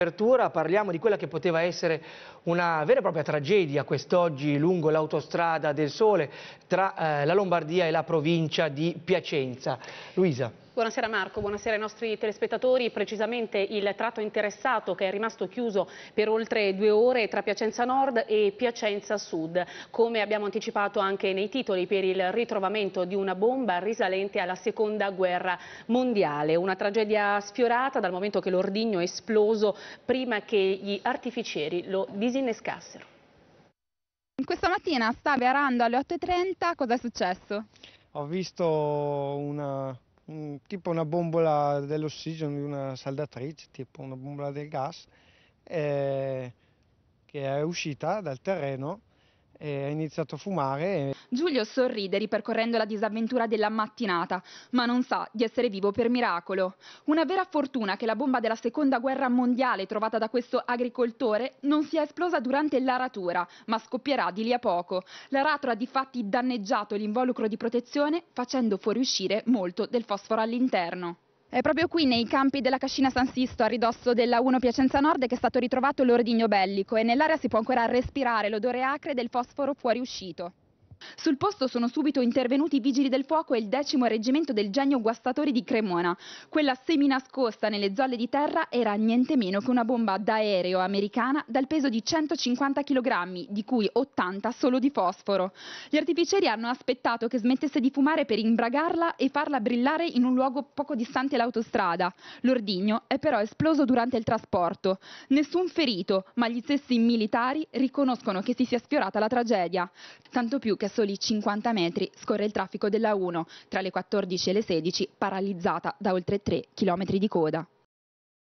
apertura parliamo di quella che poteva essere una vera e propria tragedia quest'oggi lungo l'autostrada del Sole tra eh, la Lombardia e la provincia di Piacenza. Luisa. Buonasera Marco, buonasera ai nostri telespettatori. Precisamente il tratto interessato che è rimasto chiuso per oltre due ore tra Piacenza Nord e Piacenza Sud. Come abbiamo anticipato anche nei titoli per il ritrovamento di una bomba risalente alla seconda guerra mondiale. Una tragedia sfiorata dal momento che l'ordigno è esploso prima che gli artificieri lo disinnescassero. Questa mattina stavi arando alle 8.30, cosa è successo? Ho visto una, tipo una bombola dell'ossigeno di una saldatrice, tipo una bombola del gas, eh, che è uscita dal terreno e ha iniziato a fumare. Giulio sorride ripercorrendo la disavventura della mattinata, ma non sa di essere vivo per miracolo. Una vera fortuna che la bomba della seconda guerra mondiale trovata da questo agricoltore non sia esplosa durante l'aratura, ma scoppierà di lì a poco. L'aratro ha difatti danneggiato l'involucro di protezione facendo fuoriuscire molto del fosforo all'interno. È proprio qui, nei campi della Cascina San Sisto, a ridosso della 1 Piacenza Nord, che è stato ritrovato l'ordigno bellico e nell'area si può ancora respirare l'odore acre del fosforo fuoriuscito. Sul posto sono subito intervenuti i vigili del fuoco e il decimo reggimento del genio guastatori di Cremona. Quella seminascosta nelle zolle di terra era niente meno che una bomba d'aereo americana dal peso di 150 kg, di cui 80 solo di fosforo. Gli artificieri hanno aspettato che smettesse di fumare per imbragarla e farla brillare in un luogo poco distante l'autostrada. L'ordigno è però esploso durante il trasporto. Nessun ferito, ma gli stessi militari riconoscono che si sia sfiorata la tragedia. Tanto più che a soli 50 metri scorre il traffico della 1 tra le 14 e le 16, paralizzata da oltre 3 km di coda.